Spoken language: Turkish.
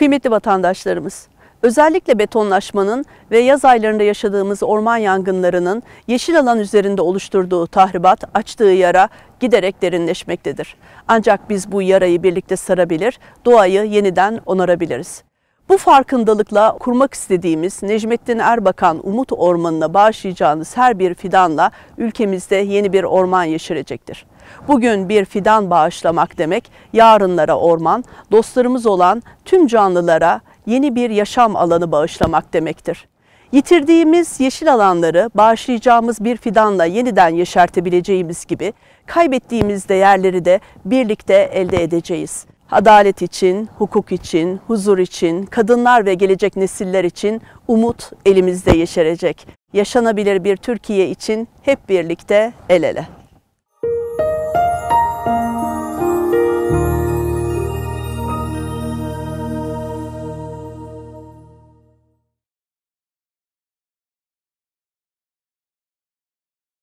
Kıymetli vatandaşlarımız, özellikle betonlaşmanın ve yaz aylarında yaşadığımız orman yangınlarının yeşil alan üzerinde oluşturduğu tahribat, açtığı yara giderek derinleşmektedir. Ancak biz bu yarayı birlikte sarabilir, doğayı yeniden onarabiliriz. Bu farkındalıkla kurmak istediğimiz Necmettin Erbakan Umut Ormanı'na bağışlayacağınız her bir fidanla ülkemizde yeni bir orman yeşerecektir. Bugün bir fidan bağışlamak demek, yarınlara orman, dostlarımız olan tüm canlılara yeni bir yaşam alanı bağışlamak demektir. Yitirdiğimiz yeşil alanları bağışlayacağımız bir fidanla yeniden yeşertebileceğimiz gibi kaybettiğimiz değerleri de birlikte elde edeceğiz. Adalet için, hukuk için, huzur için, kadınlar ve gelecek nesiller için umut elimizde yeşerecek. Yaşanabilir bir Türkiye için hep birlikte el ele.